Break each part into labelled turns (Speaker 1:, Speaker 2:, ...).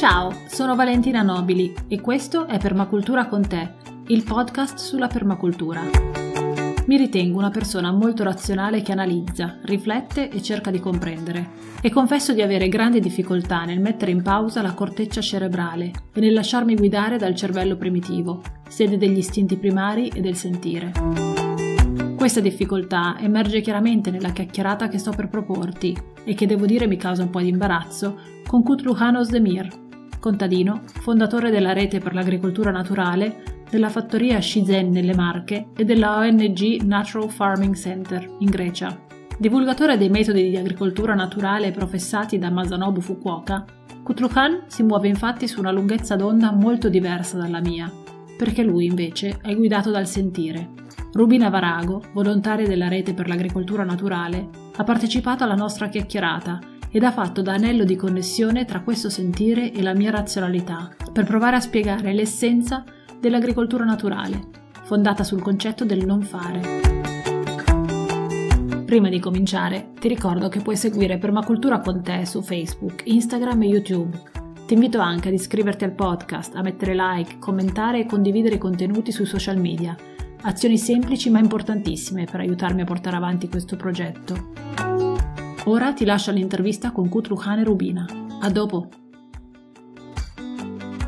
Speaker 1: Ciao, sono Valentina Nobili e questo è Permacultura con te, il podcast sulla permacultura. Mi ritengo una persona molto razionale che analizza, riflette e cerca di comprendere e confesso di avere grandi difficoltà nel mettere in pausa la corteccia cerebrale e nel lasciarmi guidare dal cervello primitivo, sede degli istinti primari e del sentire. Questa difficoltà emerge chiaramente nella chiacchierata che sto per proporti e che devo dire mi causa un po' di imbarazzo con Kutluhan Ozdemir, contadino, fondatore della rete per l'agricoltura naturale, della fattoria Shizen nelle Marche e della ONG Natural Farming Center in Grecia. Divulgatore dei metodi di agricoltura naturale professati da Masanobu Fukuoka, Kutlukan si muove infatti su una lunghezza d'onda molto diversa dalla mia, perché lui invece è guidato dal sentire. Rubina Varago, volontaria della rete per l'agricoltura naturale, ha partecipato alla nostra chiacchierata ed ha fatto da anello di connessione tra questo sentire e la mia razionalità, per provare a spiegare l'essenza dell'agricoltura naturale, fondata sul concetto del non fare. Prima di cominciare, ti ricordo che puoi seguire Permacultura con te su Facebook, Instagram e YouTube. Ti invito anche ad iscriverti al podcast, a mettere like, commentare e condividere i contenuti sui social media. Azioni semplici ma importantissime per aiutarmi a portare avanti questo progetto. Ora ti lascio l'intervista con Kutluhan e Rubina. A dopo!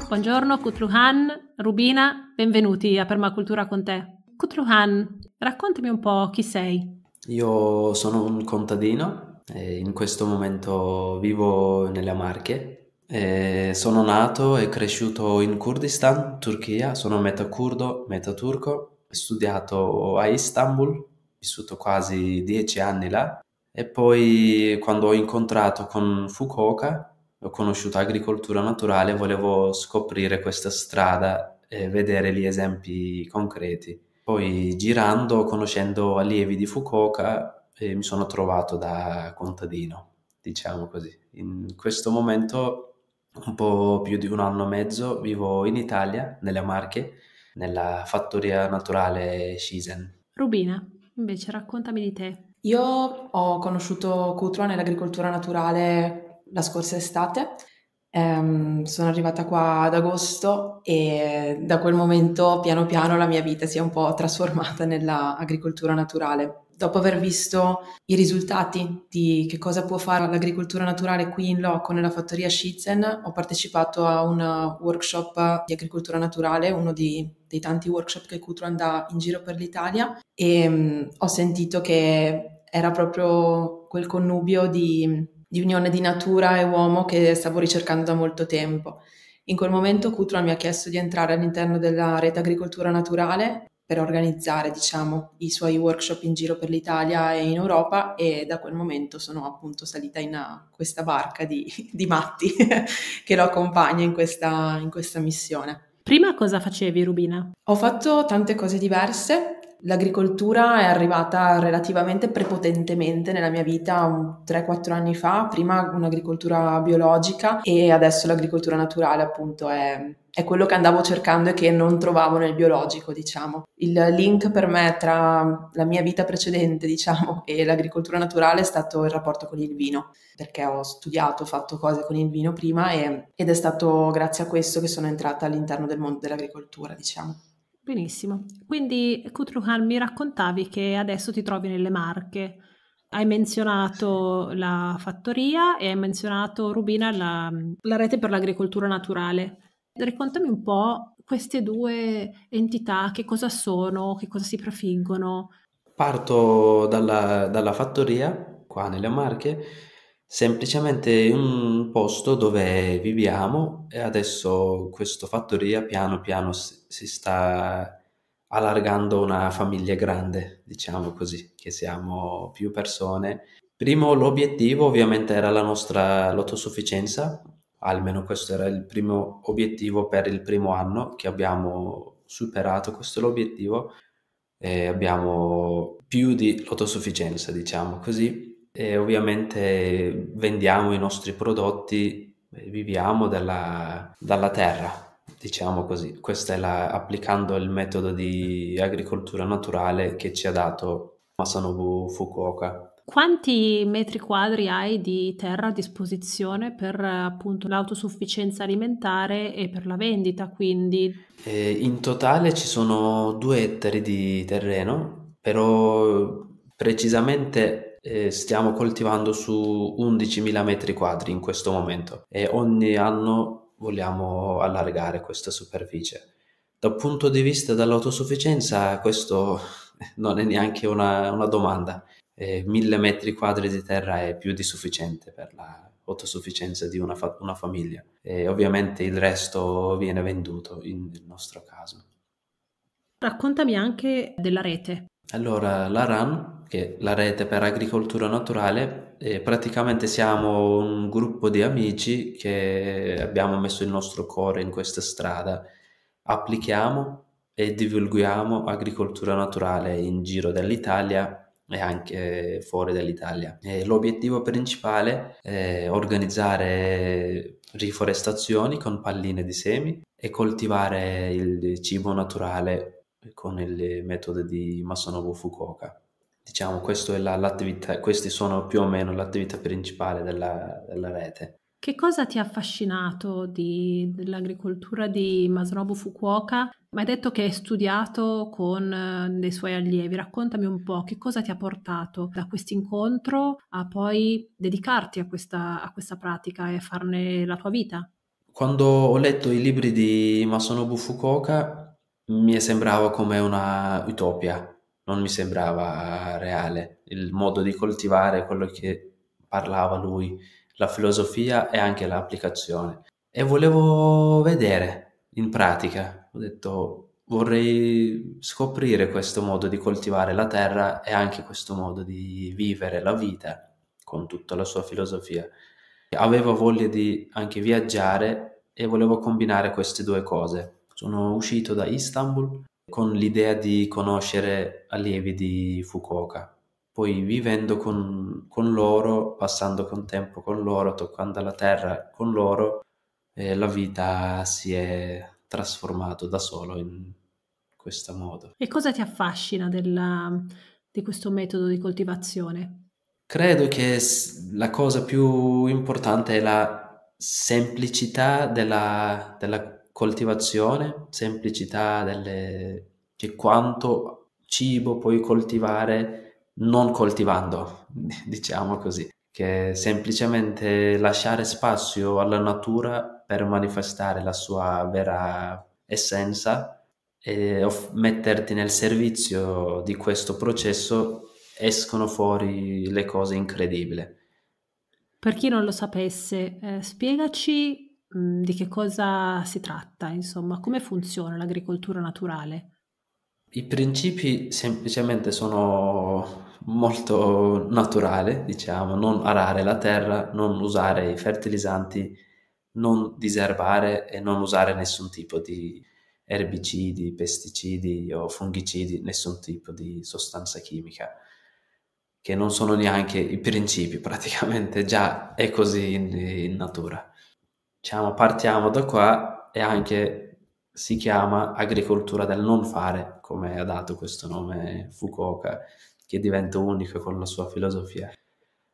Speaker 1: Buongiorno Kutluhan, Rubina, benvenuti a Permacultura con te. Kutluhan, raccontami un po' chi sei.
Speaker 2: Io sono un contadino e in questo momento vivo nelle Marche. E sono nato e cresciuto in Kurdistan, Turchia, sono metà curdo, metà turco, ho studiato a Istanbul, ho vissuto quasi dieci anni là e poi quando ho incontrato con Fukuoka, ho conosciuto agricoltura naturale, volevo scoprire questa strada e vedere gli esempi concreti. Poi girando, conoscendo allievi di Fukuoka, eh, mi sono trovato da contadino, diciamo così. In questo momento, un po' più di un anno e mezzo, vivo in Italia, nelle Marche, nella fattoria naturale Shisen.
Speaker 3: Rubina, invece raccontami di te. Io ho conosciuto Cutro nell'agricoltura naturale la scorsa estate, ehm, sono arrivata qua ad agosto e da quel momento piano piano la mia vita si è un po' trasformata nell'agricoltura naturale. Dopo aver visto i risultati di che cosa può fare l'agricoltura naturale qui in loco nella fattoria Schitzen, ho partecipato a un workshop di agricoltura naturale, uno di, dei tanti workshop che Cutro andà in giro per l'Italia e mh, mm, ho sentito che era proprio quel connubio di, di, unione di natura e uomo che stavo ricercando da molto tempo. In quel momento Cutron mi ha chiesto di entrare all'interno della rete agricoltura naturale per organizzare, diciamo, i suoi workshop in giro per l'Italia e in Europa e da quel momento sono appunto salita in questa barca di, di matti che lo accompagna in questa, in questa missione. Prima cosa facevi, Rubina? Ho fatto tante cose diverse. L'agricoltura è arrivata relativamente prepotentemente nella mia vita 3-4 anni fa, prima un'agricoltura biologica e adesso l'agricoltura naturale appunto è, è, quello che andavo cercando e che non trovavo nel biologico diciamo. Il link per me tra la mia vita precedente diciamo e l'agricoltura naturale è stato il rapporto con il vino perché ho studiato, ho fatto cose con il vino prima e, ed è stato grazie a questo che sono entrata all'interno del mondo dell'agricoltura diciamo.
Speaker 1: Benissimo. Quindi Kutruhan mi raccontavi che adesso ti trovi nelle Marche. Hai menzionato la fattoria e hai menzionato Rubina la, la rete per l'agricoltura naturale. Raccontami un po' queste due entità, che cosa sono, che cosa si prefiggono.
Speaker 2: Parto dalla, dalla fattoria, qua nelle Marche, semplicemente un posto dove viviamo e adesso questa fattoria piano piano si sta allargando una famiglia grande, diciamo così, che siamo più persone. Primo l'obiettivo ovviamente era la nostra l'autosufficienza, almeno questo era il primo obiettivo per il primo anno che abbiamo superato questo è l'obiettivo e abbiamo più di l'autosufficienza, diciamo così e ovviamente vendiamo i nostri prodotti, viviamo dalla, dalla terra, diciamo così. Questa è la, applicando il metodo di agricoltura naturale che ci ha dato Masanobu Fukuoka.
Speaker 1: Quanti metri quadri hai di terra a disposizione per appunto l'autosufficienza alimentare e per la vendita quindi?
Speaker 2: E in totale ci sono due ettari di terreno, però precisamente eh, stiamo coltivando su 11.000 metri quadri in questo momento e ogni anno vogliamo allargare questa superficie. Dal punto di vista dell'autosufficienza questo non è neanche una, una domanda. Eh, mille metri quadri di terra è più di sufficiente per l'autosufficienza di una, fa- una famiglia e ovviamente il resto viene venduto in, nel nostro caso.
Speaker 1: Raccontami anche della rete.
Speaker 2: Allora, la RAN, che è la rete per agricoltura naturale, eh, praticamente siamo un gruppo di amici che abbiamo messo il nostro cuore in questa strada. Applichiamo e divulghiamo agricoltura naturale in giro dall'Italia e anche fuori dall'Italia. E l'obiettivo principale è organizzare riforestazioni con palline di semi e coltivare il cibo naturale con il metodo di Masanobu Fukuoka. Diciamo, la, queste sono più o meno l'attività principale della, della rete.
Speaker 1: Che cosa ti ha affascinato di, dell'agricoltura di Masanobu Fukuoka? Mi hai detto che hai studiato con eh, dei suoi allievi, raccontami un po' che cosa ti ha portato da questo incontro a poi dedicarti a questa, a questa pratica e a farne la tua vita.
Speaker 2: Quando ho letto i libri di Masanobu Fukuoka mi sembrava come una utopia, non mi sembrava reale il modo di coltivare quello che parlava lui, la filosofia e anche l'applicazione. E volevo vedere in pratica, ho detto vorrei scoprire questo modo di coltivare la terra e anche questo modo di vivere la vita con tutta la sua filosofia. Avevo voglia di anche viaggiare e volevo combinare queste due cose. Sono uscito da Istanbul con l'idea di conoscere allievi di Fukuoka. Poi vivendo con, con loro, passando con tempo con loro, toccando la terra con loro, eh, la vita si è trasformata da solo in questo modo.
Speaker 1: E cosa ti affascina della, di questo metodo di coltivazione?
Speaker 2: Credo che la cosa più importante è la semplicità della, della coltivazione, semplicità delle... che quanto cibo puoi coltivare non coltivando, diciamo così, che semplicemente lasciare spazio alla natura per manifestare la sua vera essenza e off- metterti nel servizio di questo processo escono fuori le cose incredibili.
Speaker 1: Per chi non lo sapesse, eh, spiegaci Mm, di che cosa si tratta, insomma, come funziona l'agricoltura naturale?
Speaker 2: I principi semplicemente sono molto naturali, diciamo, non arare la terra, non usare i fertilizzanti, non diserbare e non usare nessun tipo di erbicidi, pesticidi o fungicidi, nessun tipo di sostanza chimica, che non sono neanche i principi praticamente, già è così in, in natura diciamo, partiamo da qua e anche si chiama agricoltura del non fare, come ha dato questo nome Fukuoka, che diventa unico con la sua filosofia.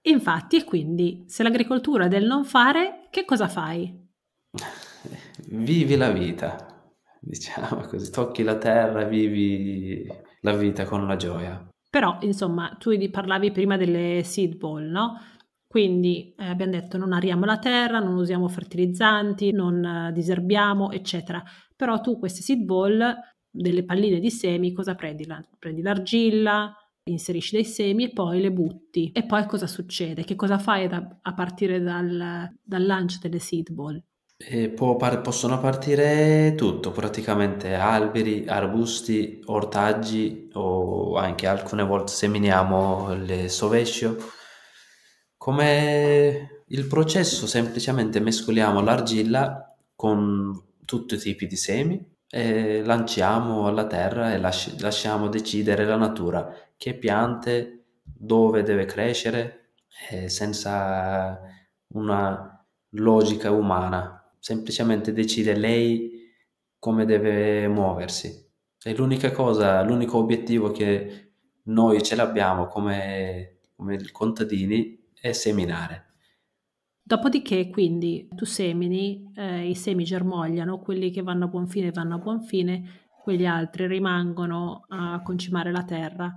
Speaker 1: Infatti, e quindi, se l'agricoltura è del non fare, che cosa fai?
Speaker 2: Vivi la vita, diciamo così, tocchi la terra, vivi la vita con la gioia.
Speaker 1: Però, insomma, tu parlavi prima delle seed ball, no? Quindi eh, abbiamo detto non ariamo la terra, non usiamo fertilizzanti, non eh, diserbiamo, eccetera. Però tu queste seed ball, delle palline di semi, cosa prendi? La, prendi l'argilla, inserisci dei semi e poi le butti. E poi cosa succede? Che cosa fai da, a partire dal, dal lancio delle seed ball?
Speaker 2: Par- possono partire tutto, praticamente alberi, arbusti, ortaggi o anche alcune volte seminiamo le sovescio come il processo semplicemente mescoliamo l'argilla con tutti i tipi di semi e lanciamo alla terra e lasci- lasciamo decidere la natura che piante, dove deve crescere, eh, senza una logica umana, semplicemente decide lei come deve muoversi. E l'unica cosa, l'unico obiettivo che noi ce l'abbiamo come, come contadini è seminare.
Speaker 1: Dopodiché, quindi, tu semini, eh, i semi germogliano, quelli che vanno a buon fine vanno a buon fine, quegli altri rimangono a concimare la terra.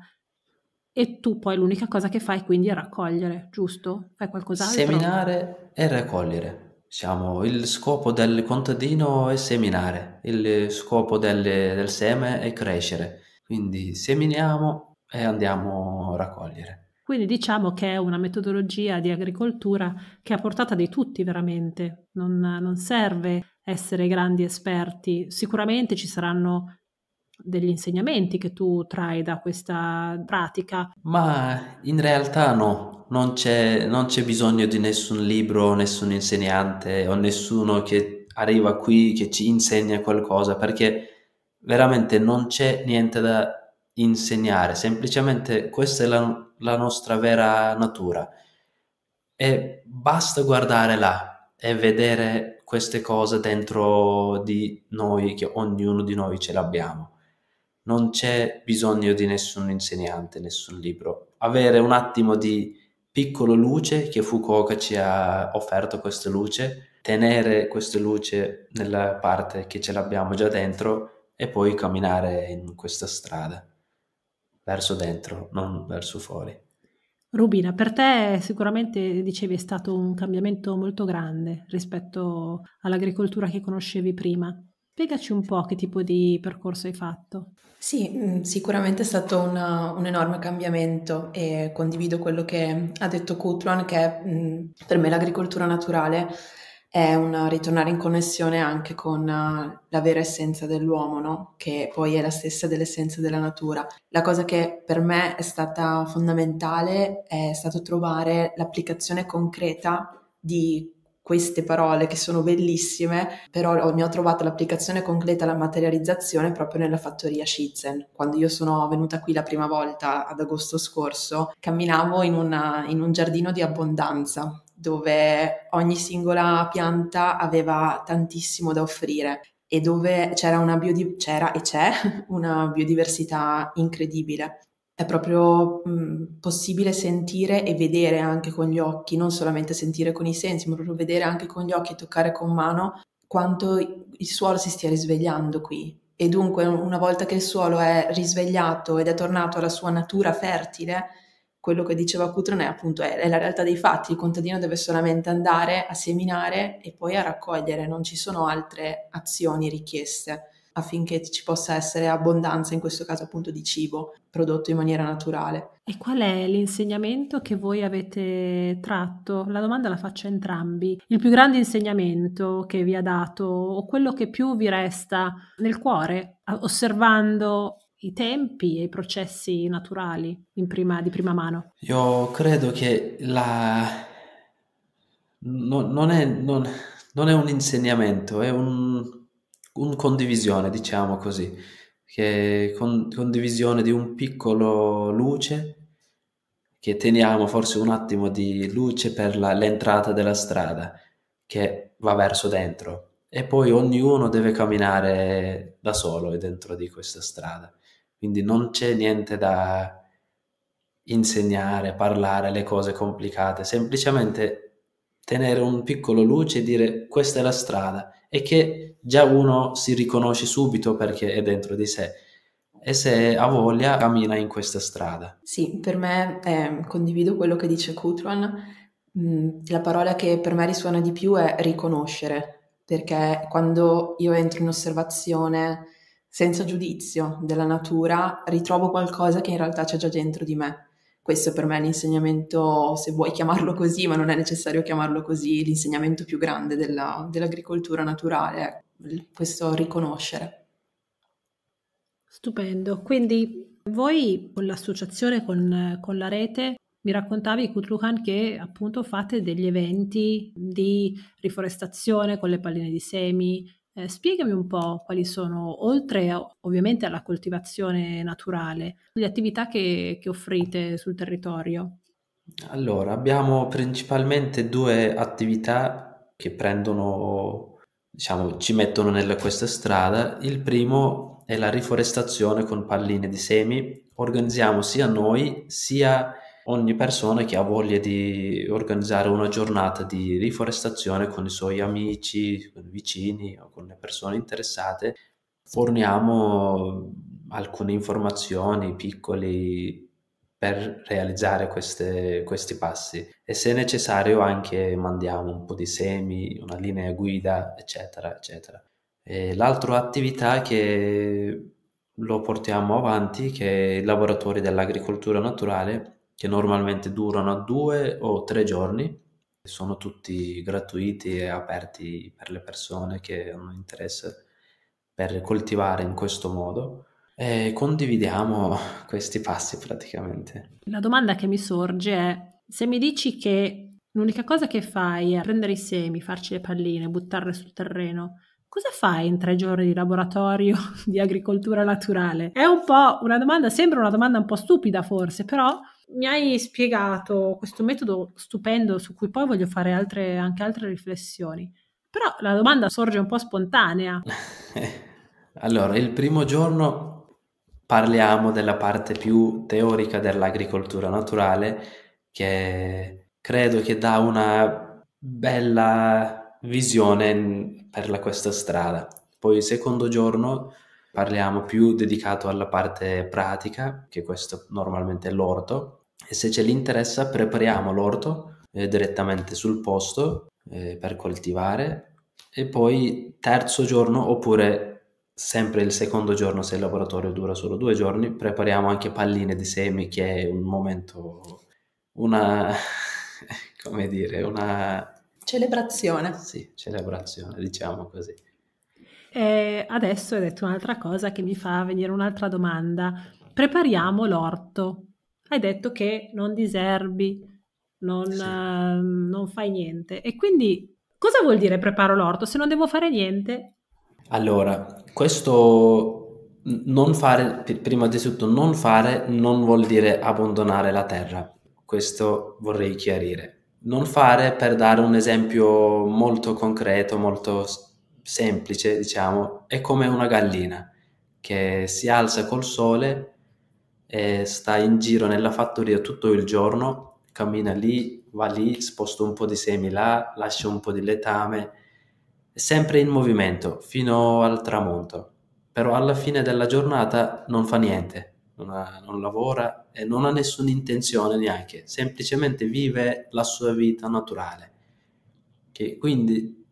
Speaker 1: E tu poi l'unica cosa che fai quindi è raccogliere, giusto? Fai qualcos'altro? Seminare
Speaker 2: e raccogliere. Siamo, il scopo del contadino è seminare, il scopo del, del seme è crescere. Quindi seminiamo e andiamo a raccogliere.
Speaker 1: Quindi diciamo che è una metodologia di agricoltura che è a portata di tutti veramente, non, non serve essere grandi esperti, sicuramente ci saranno degli insegnamenti che tu trai da questa pratica.
Speaker 2: Ma in realtà no, non c'è, non c'è bisogno di nessun libro, nessun insegnante o nessuno che arriva qui che ci insegna qualcosa perché veramente non c'è niente da insegnare, semplicemente questa è la, la nostra vera natura e basta guardare là e vedere queste cose dentro di noi che ognuno di noi ce l'abbiamo. Non c'è bisogno di nessun insegnante, nessun libro. Avere un attimo di piccola luce che Foucault ci ha offerto questa luce, tenere questa luce nella parte che ce l'abbiamo già dentro e poi camminare in questa strada verso dentro, non verso fuori.
Speaker 1: Rubina, per te sicuramente dicevi è stato un cambiamento molto grande rispetto all'agricoltura che conoscevi prima. Spiegaci un po' che tipo di percorso hai fatto.
Speaker 3: Sì, mm, sicuramente è stato una, un enorme cambiamento e condivido quello che ha detto Kutron che mm, per me l'agricoltura naturale è un ritornare in connessione anche con eh, la vera essenza dell'uomo, no? che poi è la stessa dell'essenza della natura. La cosa che per me è stata fondamentale è stato trovare l'applicazione concreta di queste parole che sono bellissime, però ne ho trovato l'applicazione concreta la materializzazione proprio nella fattoria Schitzen. Quando io sono venuta qui la prima volta ad agosto scorso, camminavo in, una, in un giardino di abbondanza dove ogni singola pianta aveva tantissimo da offrire e dove c'era, una biodip- c'era e c'è una biodiversità incredibile. È proprio mh, mm, possibile sentire e vedere anche con gli occhi, non solamente sentire con i sensi, ma proprio vedere anche con gli occhi e toccare con mano quanto il suolo si stia risvegliando qui. E dunque, una volta che il suolo è risvegliato ed è tornato alla sua natura fertile, quello che diceva Cutron è appunto è, è la realtà dei fatti, il contadino deve solamente andare a seminare e poi a raccogliere, non ci sono altre azioni richieste affinché ci possa essere abbondanza, in questo caso appunto di cibo prodotto in maniera naturale.
Speaker 1: E qual è l'insegnamento che voi avete tratto? La domanda la faccio a entrambi. Il più grande insegnamento che vi ha dato o quello che più vi resta nel cuore, osservando i tempi e i processi naturali prima, di prima mano?
Speaker 2: Io credo che la... No, non, è, non, non, è, un insegnamento, è un, un condivisione, diciamo così, che con, condivisione di un piccolo luce che teniamo forse un attimo di luce per la, l'entrata della strada che va verso dentro e poi ognuno deve camminare da solo e dentro di questa strada. Quindi non c'è niente da insegnare, parlare le cose complicate, semplicemente tenere un piccolo luce e dire questa è la strada e che già uno si riconosce subito perché è dentro di sé e se ha voglia cammina in questa strada.
Speaker 3: Sì, per me eh, condivido quello che dice Kutron, mm, la parola che per me risuona di più è riconoscere, perché quando io entro in osservazione senza giudizio della natura, ritrovo qualcosa che in realtà c'è già dentro di me. Questo per me è l'insegnamento, se vuoi chiamarlo così, ma non è necessario chiamarlo così, l'insegnamento più grande della, dell'agricoltura naturale, ecco, questo riconoscere.
Speaker 1: Stupendo, quindi voi con l'associazione, con, con la rete, mi raccontavi, Kutlukan, che appunto fate degli eventi di riforestazione con le palline di semi, eh, spiegami un po' quali sono, oltre ovviamente alla coltivazione naturale, le attività che, che offrite sul territorio.
Speaker 2: Allora, abbiamo principalmente due attività che prendono, diciamo, ci mettono nella, questa strada. Il primo è la riforestazione con palline di semi. Organizziamo sia noi sia ogni persona che ha voglia di organizzare una giornata di riforestazione con i suoi amici, con i vicini o con le persone interessate, forniamo alcune informazioni piccole per realizzare queste, questi passi e se necessario anche mandiamo un po' di semi, una linea guida, eccetera, eccetera. E l'altra attività che lo portiamo avanti, che i lavoratori dell'agricoltura naturale che normalmente durano due o tre giorni, sono tutti gratuiti e aperti per le persone che hanno interesse per coltivare in questo modo e condividiamo questi passi praticamente.
Speaker 1: La domanda che mi sorge è se mi dici che l'unica cosa che fai è prendere i semi, farci le palline, buttarle sul terreno, cosa fai in tre giorni di laboratorio di agricoltura naturale? È un po' una domanda, sembra una domanda un po' stupida forse, però mi hai spiegato questo metodo stupendo su cui poi voglio fare altre, anche altre riflessioni. Però la domanda sorge un po' spontanea.
Speaker 2: allora, il primo giorno parliamo della parte più teorica dell'agricoltura naturale che credo che dà una bella visione per questa strada. Poi il secondo giorno parliamo più dedicato alla parte pratica, che questo normalmente è l'orto, e se ce li interessa prepariamo l'orto eh, direttamente sul posto eh, per coltivare e poi terzo giorno oppure sempre il secondo giorno se il laboratorio dura solo due giorni prepariamo anche palline di semi che è un momento una come dire una celebrazione sì celebrazione diciamo così
Speaker 1: e adesso hai detto un'altra cosa che mi fa venire un'altra domanda prepariamo l'orto hai detto che non diserbi, non, sì. uh, non fai niente. E quindi cosa vuol dire preparo l'orto se non devo fare niente?
Speaker 2: Allora, questo non fare, prima di tutto, non fare non vuol dire abbandonare la terra. Questo vorrei chiarire. Non fare, per dare un esempio molto concreto, molto semplice, diciamo, è come una gallina che si alza col sole eh, sta in giro nella fattoria tutto il giorno, cammina lì, va lì, sposta un po' di semi là, lascia un po' di letame, sempre in movimento fino al tramonto. Però alla fine della giornata non fa niente, non, ha, non lavora e non ha nessuna intenzione neanche, semplicemente vive la sua vita naturale. Che quindi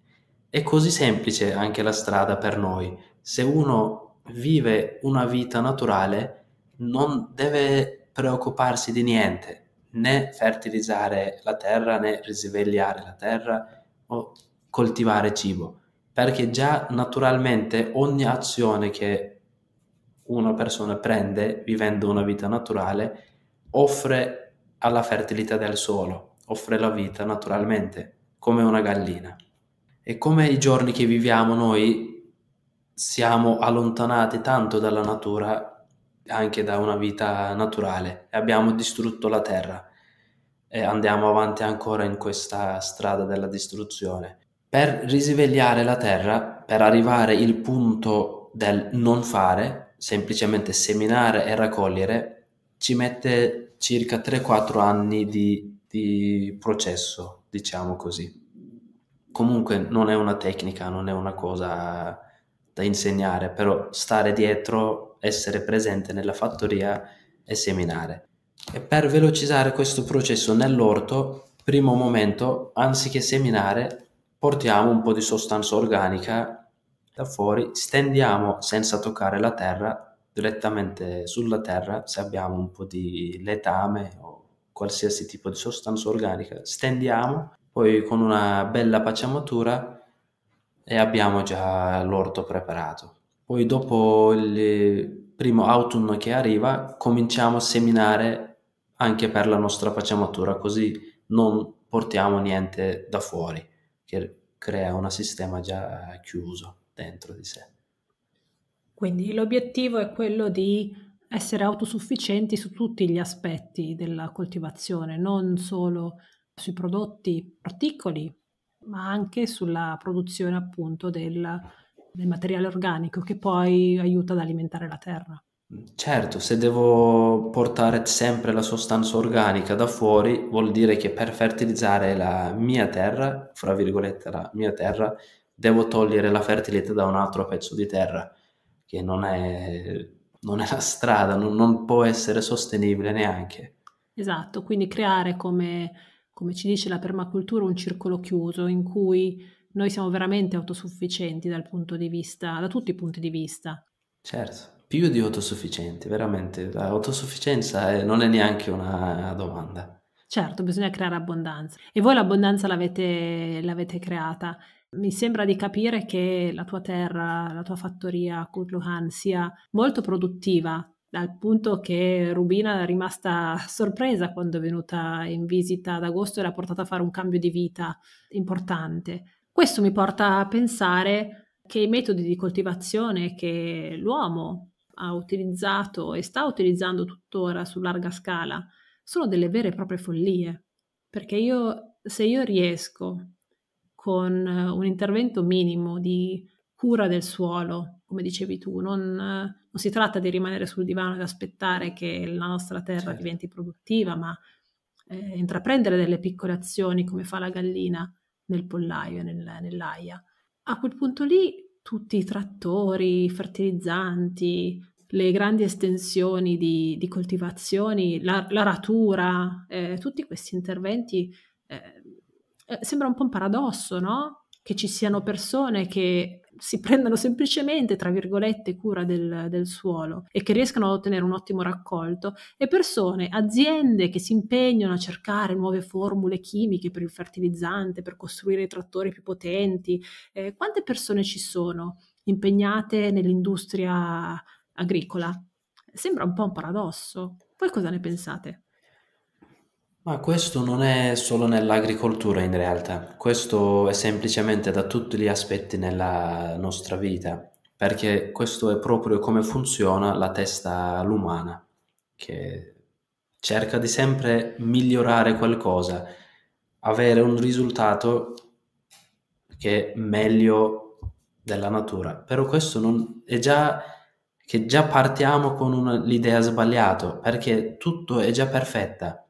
Speaker 2: è così semplice anche la strada per noi. Se uno vive una vita naturale, non deve preoccuparsi di niente, né fertilizzare la terra, né risvegliare la terra o coltivare cibo, perché già naturalmente ogni azione che una persona prende vivendo una vita naturale offre alla fertilità del suolo, offre la vita naturalmente, come una gallina. E come i giorni che viviamo noi siamo allontanati tanto dalla natura anche da una vita naturale e abbiamo distrutto la terra e andiamo avanti ancora in questa strada della distruzione. Per risvegliare la terra, per arrivare al punto del non fare, semplicemente seminare e raccogliere, ci mette circa 3-4 anni di, di processo, diciamo così. Comunque non è una tecnica, non è una cosa da insegnare, però stare dietro essere presente nella fattoria e seminare. E per velocizzare questo processo nell'orto, primo momento, anziché seminare, portiamo un po' di sostanza organica da fuori, stendiamo senza toccare la terra, direttamente sulla terra, se abbiamo un po' di letame o qualsiasi tipo di sostanza organica, stendiamo, poi con una bella pacciamatura e abbiamo già l'orto preparato. Poi dopo il primo autunno che arriva cominciamo a seminare anche per la nostra facciamatura, così non portiamo niente da fuori, che crea un sistema già chiuso dentro di sé.
Speaker 1: Quindi l'obiettivo è quello di essere autosufficienti su tutti gli aspetti della coltivazione, non solo sui prodotti articoli, ma anche sulla produzione appunto del del materiale organico che poi aiuta ad alimentare la terra.
Speaker 2: Certo, se devo portare sempre la sostanza organica da fuori, vuol dire che per fertilizzare la mia terra, fra virgolette la mia terra, devo togliere la fertilità da un altro pezzo di terra, che non è, non è la strada, non, non, può essere sostenibile neanche.
Speaker 1: Esatto, quindi creare come, come ci dice la permacultura un circolo chiuso in cui noi siamo veramente autosufficienti dal punto di vista, da tutti i punti di vista.
Speaker 2: Certo, più di autosufficienti, veramente. L'autosufficienza è, non è neanche una domanda.
Speaker 1: Certo, bisogna creare abbondanza. E voi l'abbondanza l'avete, l'avete creata. Mi sembra di capire che la tua terra, la tua fattoria a Kutluhan sia molto produttiva, dal punto che Rubina è rimasta sorpresa quando è venuta in visita ad agosto e l'ha portata a fare un cambio di vita importante. Questo mi porta a pensare che i metodi di coltivazione che l'uomo ha utilizzato e sta utilizzando tuttora su larga scala sono delle vere e proprie follie, perché io se io riesco con eh, un intervento minimo di cura del suolo, come dicevi tu, non, eh, non si tratta di rimanere sul divano ed aspettare che la nostra terra certo. diventi produttiva, ma eh, intraprendere delle piccole azioni come fa la gallina nel pollaio, nel, nell'aia. A quel punto lì tutti i trattori, i fertilizzanti, le grandi estensioni di, di coltivazioni, la, l'aratura, eh, tutti questi interventi eh, eh, sembra un po' un paradosso, no? che ci siano persone che si prendano semplicemente, tra virgolette, cura del, del, suolo e che riescano ad ottenere un ottimo raccolto, e persone, aziende che si impegnano a cercare nuove formule chimiche per il fertilizzante, per costruire trattori più potenti. Eh, quante persone ci sono impegnate nell'industria agricola? Sembra un po' un paradosso. Voi cosa ne pensate?
Speaker 2: Ma questo non è solo nell'agricoltura in realtà, questo è semplicemente da tutti gli aspetti nella nostra vita, perché questo è proprio come funziona la testa l'umana, che cerca di sempre migliorare qualcosa, avere un risultato che è meglio della natura. Però questo non, è già che già partiamo con una, l'idea sbagliata, perché tutto è già perfetta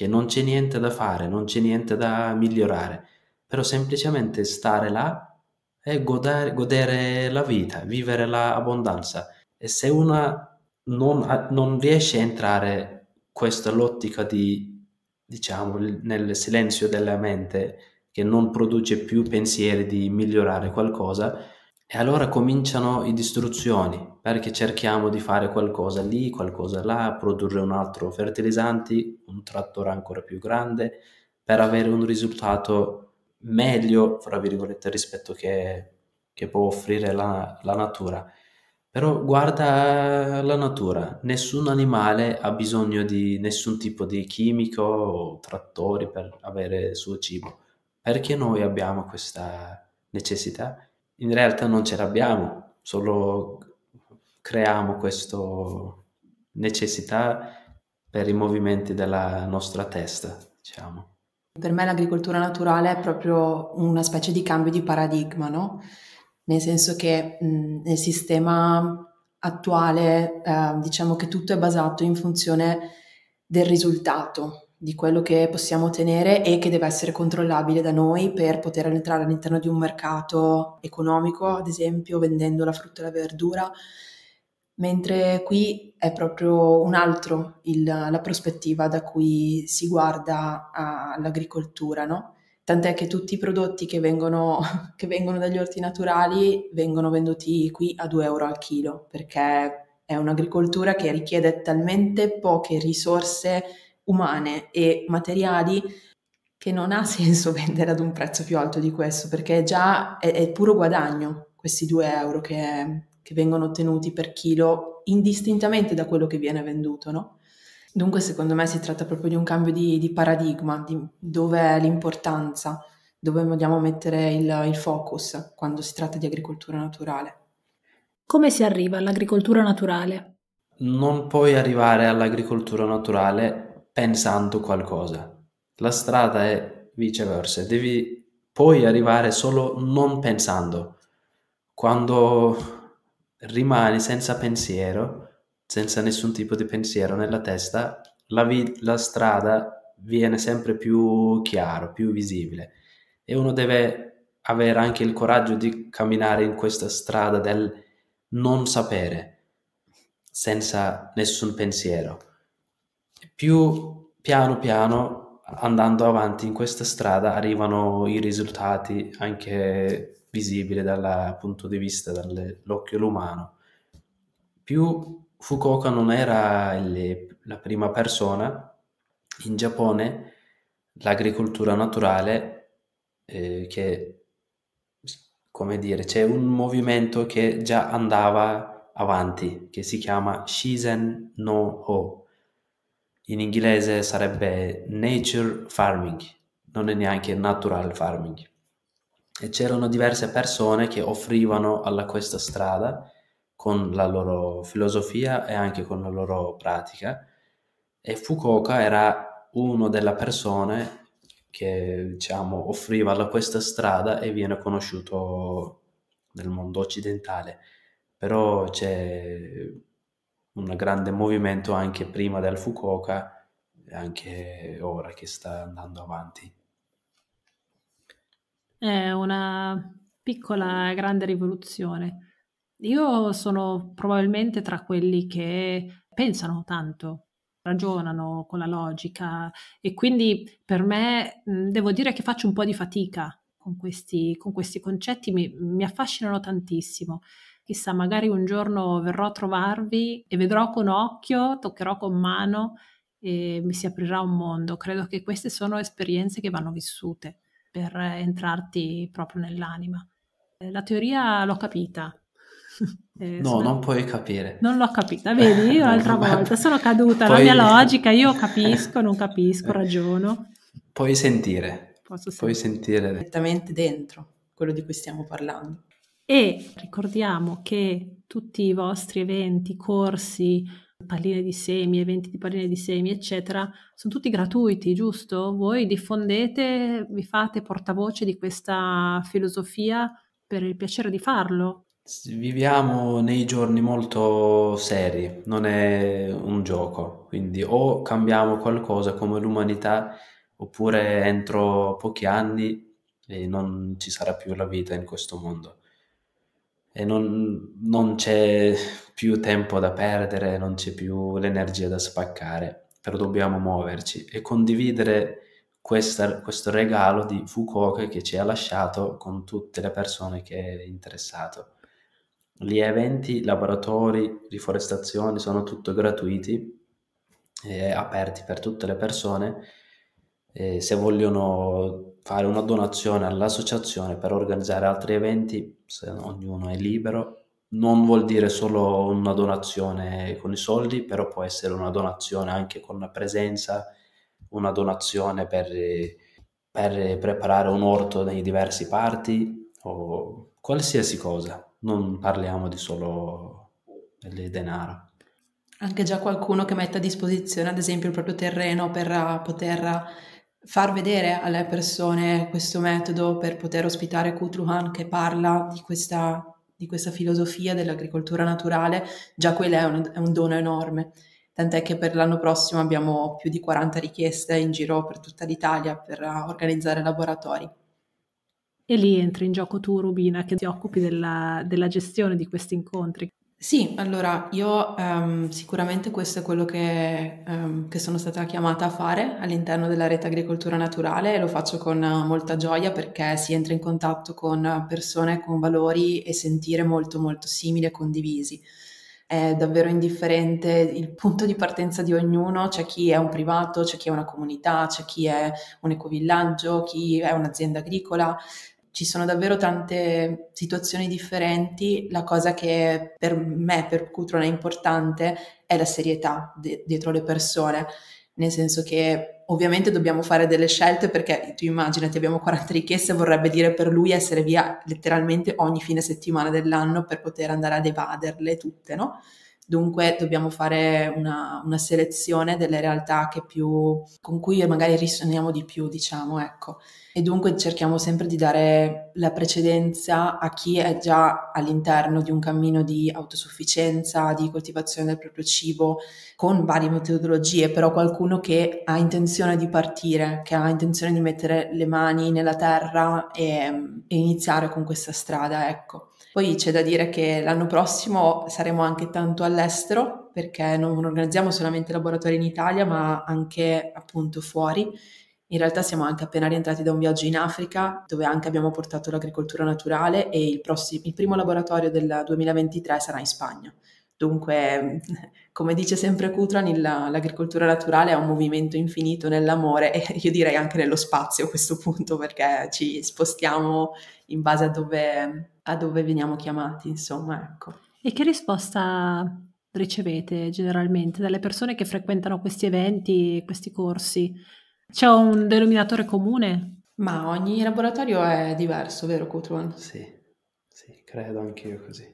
Speaker 2: che non c'è niente da fare, non c'è niente da migliorare, però semplicemente stare là e godere, godere la vita, vivere l'abbondanza. E se uno non, non riesce a entrare in questa l'ottica di, diciamo, nel silenzio della mente, che non produce più pensieri di migliorare qualcosa, e allora cominciano le distruzioni perché cerchiamo di fare qualcosa lì, qualcosa là, produrre un altro fertilizzante, un trattore ancora più grande per avere un risultato meglio, fra virgolette, rispetto che, che può offrire la, la natura. Però guarda la natura, nessun animale ha bisogno di nessun tipo di chimico o trattori per avere il suo cibo. Perché noi abbiamo questa necessità? in realtà non ce l'abbiamo, solo creiamo questa necessità per i movimenti della nostra testa, diciamo.
Speaker 3: Per me l'agricoltura naturale è proprio una specie di cambio di paradigma, no? Nel senso che mh, mm, nel sistema attuale eh, diciamo che tutto è basato in funzione del risultato, di quello che possiamo ottenere e che deve essere controllabile da noi per poter entrare all'interno di un mercato economico, ad esempio vendendo la frutta e la verdura, mentre qui è proprio un altro il, la prospettiva da cui si guarda all'agricoltura, no? Tant'è che tutti i prodotti che vengono, che vengono dagli orti naturali vengono venduti qui a 2 euro al chilo, perché è un'agricoltura che richiede talmente poche risorse umane e materiali che non ha senso vendere ad un prezzo più alto di questo perché già è, è puro guadagno questi 2 euro che, che, vengono ottenuti per chilo indistintamente da quello che viene venduto, no? Dunque secondo me si tratta proprio di un cambio di, di paradigma, di dove è l'importanza, dove vogliamo mettere il, il focus quando si tratta di agricoltura naturale. Come si arriva all'agricoltura naturale?
Speaker 2: Non puoi arrivare all'agricoltura naturale pensando qualcosa. La strada è viceversa, devi poi arrivare solo non pensando. Quando rimani senza pensiero, senza nessun tipo di pensiero nella testa, la, vi- la strada viene sempre più chiaro, più visibile e uno deve avere anche il coraggio di camminare in questa strada del non sapere senza nessun pensiero più piano piano andando avanti in questa strada arrivano i risultati anche visibili dal punto di vista dell'occhio umano. Più Fukuoka non era il, la prima persona, in Giappone l'agricoltura naturale eh, che come dire c'è un movimento che già andava avanti che si chiama Shizen no Ho in inglese sarebbe nature farming, non è neanche natural farming. E c'erano diverse persone che offrivano alla questa strada con la loro filosofia e anche con la loro pratica. E Fukuoka era una delle persone che diciamo, offriva alla questa strada e viene conosciuto nel mondo occidentale. Però c'è un grande movimento anche prima del Fukuoka e anche ora che sta andando avanti.
Speaker 1: È una piccola grande rivoluzione. Io sono probabilmente tra quelli che pensano tanto, ragionano con la logica e quindi per me devo dire che faccio un po' di fatica con questi, con questi concetti, mi, mi affascinano tantissimo chissà, magari un giorno verrò a trovarvi e vedrò con occhio, toccherò con mano e mi si aprirà un mondo. Credo che queste sono esperienze che vanno vissute per entrarti proprio nell'anima. Eh, la teoria l'ho capita. Eh, no, sono... non puoi capire. Non l'ho capita, vedi? Io l'altra volta sono caduta, Poi... la mia logica, io capisco, non capisco, ragiono.
Speaker 2: Puoi sentire. Posso sentire. Puoi sentire.
Speaker 3: Direttamente dentro quello di cui stiamo parlando
Speaker 1: e ricordiamo che tutti i vostri eventi, corsi, palline di semi, eventi di palline di semi, eccetera, sono tutti gratuiti, giusto? Voi diffondete, vi fate portavoce di questa filosofia per il piacere di farlo.
Speaker 2: Viviamo nei giorni molto seri, non è un gioco, quindi o cambiamo qualcosa come l'umanità oppure entro pochi anni non ci sarà più la vita in questo mondo e non, non c'è più tempo da perdere, non c'è più l'energia da spaccare, però dobbiamo muoverci e condividere questa, questo regalo di Foucault che ci ha lasciato con tutte le persone che è interessato. Gli eventi, laboratori, riforestazioni sono tutto gratuiti, e aperti per tutte le persone. Eh, se vogliono fare una donazione all'associazione per organizzare altri eventi, se ognuno è libero, non vuol dire solo una donazione con i soldi, però può essere una donazione anche con la presenza, una donazione per, per preparare un orto nei diversi parti o qualsiasi cosa. Non parliamo di solo del denaro
Speaker 3: anche già qualcuno che mette a disposizione ad esempio il proprio terreno per eh, poter far vedere alle persone questo metodo per poter ospitare Kutluhan che parla di questa, di questa filosofia dell'agricoltura naturale, già quella è un, è un dono enorme. Tant'è che per l'anno prossimo abbiamo più di 40 richieste in giro per tutta l'Italia per eh, organizzare laboratori.
Speaker 1: E lì entri in gioco tu, Rubina, che ti occupi della, della gestione di questi incontri.
Speaker 3: Sì, allora io ehm, sicuramente questo è quello che, ehm, che, sono stata chiamata a fare all'interno della rete agricoltura naturale e lo faccio con molta gioia perché si entra in contatto con persone con valori e sentire molto molto simili e condivisi. È davvero indifferente il punto di partenza di ognuno, c'è chi è un privato, c'è chi è una comunità, c'è chi è un ecovillaggio, chi è un'azienda agricola ci sono davvero tante situazioni differenti, la cosa che per me, per Cutron è importante, è la serietà de- dietro le persone, nel senso che ovviamente dobbiamo fare delle scelte perché tu immaginati abbiamo 40 richieste, vorrebbe dire per lui essere via letteralmente ogni fine settimana dell'anno per poter andare ad evaderle tutte, no? Dunque dobbiamo fare una, una selezione delle realtà più, con cui magari risoniamo di più, diciamo, ecco e dunque cerchiamo sempre di dare la precedenza a chi è già all'interno di un cammino di autosufficienza, di coltivazione del proprio cibo, con varie metodologie, però qualcuno che ha intenzione di partire, che ha intenzione di mettere le mani nella terra e, e iniziare con questa strada, ecco. Poi c'è da dire che l'anno prossimo saremo anche tanto all'estero perché non organizziamo solamente laboratori in Italia ma anche appunto fuori in realtà siamo anche appena rientrati da un viaggio in Africa dove anche abbiamo portato l'agricoltura naturale e il, prossimo, il primo laboratorio del 2023 sarà in Spagna. Dunque, come dice sempre Kutran, il, l'agricoltura naturale è un movimento infinito nell'amore e io direi anche nello spazio a questo punto perché ci spostiamo in base a dove, a dove veniamo chiamati, insomma, ecco.
Speaker 1: E che risposta ricevete generalmente dalle persone che frequentano questi eventi, questi corsi? C'è un
Speaker 3: denominatore comune? Ma ogni laboratorio è diverso, vero Kutwan? Sì,
Speaker 2: sì, credo anch'io così.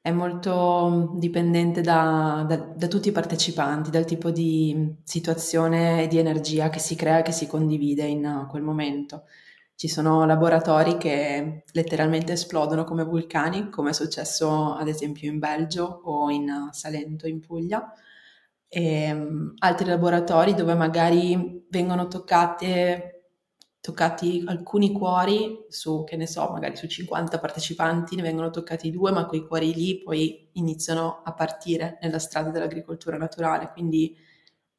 Speaker 3: È molto mm, dipendente da, da, da tutti i partecipanti, dal tipo di mm, situazione e di energia che si crea e che si condivide in uh, quel momento. Ci sono laboratori che letteralmente esplodono come vulcani, come è successo ad esempio in Belgio o in uh, Salento, in Puglia, e ehm, altri laboratori dove magari vengono toccate, toccati alcuni cuori su, che ne so, magari su 50 partecipanti ne vengono toccati due, ma quei cuori lì poi iniziano a partire nella strada dell'agricoltura naturale, quindi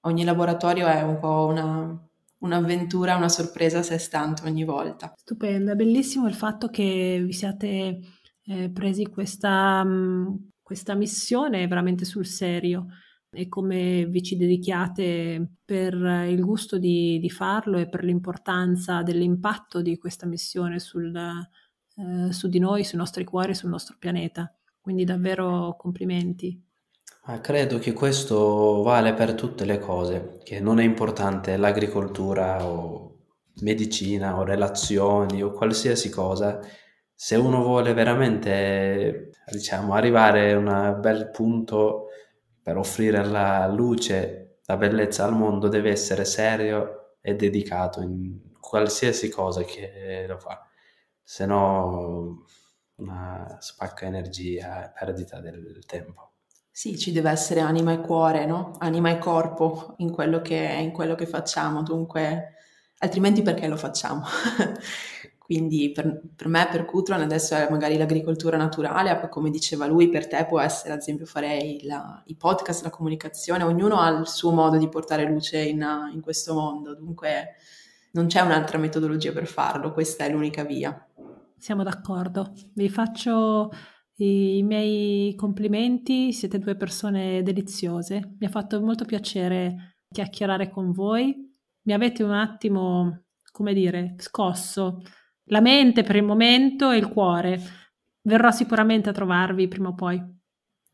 Speaker 3: ogni laboratorio è un po' una, un'avventura, una sorpresa a sé stante ogni volta.
Speaker 1: Stupendo, è bellissimo il fatto che vi siate eh, presi questa, mm, questa missione veramente sul serio e come vi ci dedichiate per il gusto di, di farlo e per l'importanza dell'impatto di questa missione sul, eh, su di noi, sui nostri cuori sul nostro pianeta. Quindi davvero complimenti.
Speaker 2: Ah, credo che questo vale per tutte le cose, che non è importante l'agricoltura o medicina o relazioni o qualsiasi cosa, se uno vuole veramente diciamo, arrivare a un bel punto per offrire la luce, la bellezza al mondo deve essere serio e dedicato in qualsiasi cosa che lo fa, se no una spacca energia e perdita del tempo.
Speaker 3: Sì, ci deve essere anima e cuore, no? Anima e corpo in quello che, in quello che facciamo, dunque altrimenti perché lo facciamo? Quindi per, per, me, per Cutron, adesso è magari l'agricoltura naturale, come diceva lui, per te può essere, ad esempio, fare i podcast, la comunicazione, ognuno ha il suo modo di portare luce in, in questo mondo, dunque non c'è un'altra metodologia per farlo, questa è l'unica via.
Speaker 1: Siamo d'accordo, vi faccio i miei complimenti, siete due persone deliziose, mi ha fatto molto piacere chiacchierare con voi, mi avete un attimo, come dire, scosso la mente per il momento e il cuore. Verrò sicuramente a trovarvi prima o poi.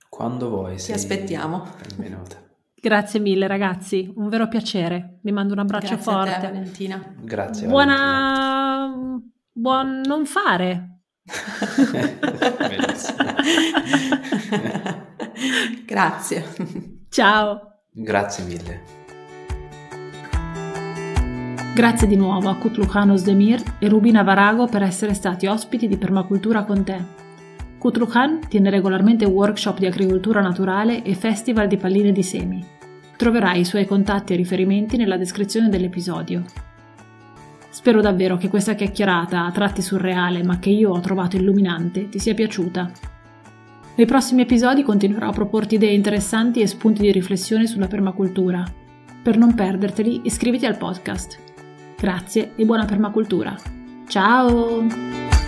Speaker 2: Quando vuoi. Ti aspettiamo. Benvenuta.
Speaker 1: Grazie mille ragazzi, un vero piacere. Vi mando un abbraccio Grazie forte. Grazie Valentina. Grazie. Buona... Valentina. Buon non fare.
Speaker 2: Grazie. Ciao. Grazie mille.
Speaker 1: Grazie di nuovo a Kutlukanos Demir e Rubina Varago per essere stati ospiti di Permacultura con te. Kutlukhan tiene regolarmente workshop di agricoltura naturale e festival di palline di semi. Troverai i suoi contatti e riferimenti nella descrizione dell'episodio. Spero davvero che questa chiacchierata, a tratti surreale ma che io ho trovato illuminante, ti sia piaciuta. Nei prossimi episodi continuerò a proporti idee interessanti e spunti di riflessione sulla permacultura. Per non perderteli, iscriviti al podcast. Grazie e buona permacultura. Ciao!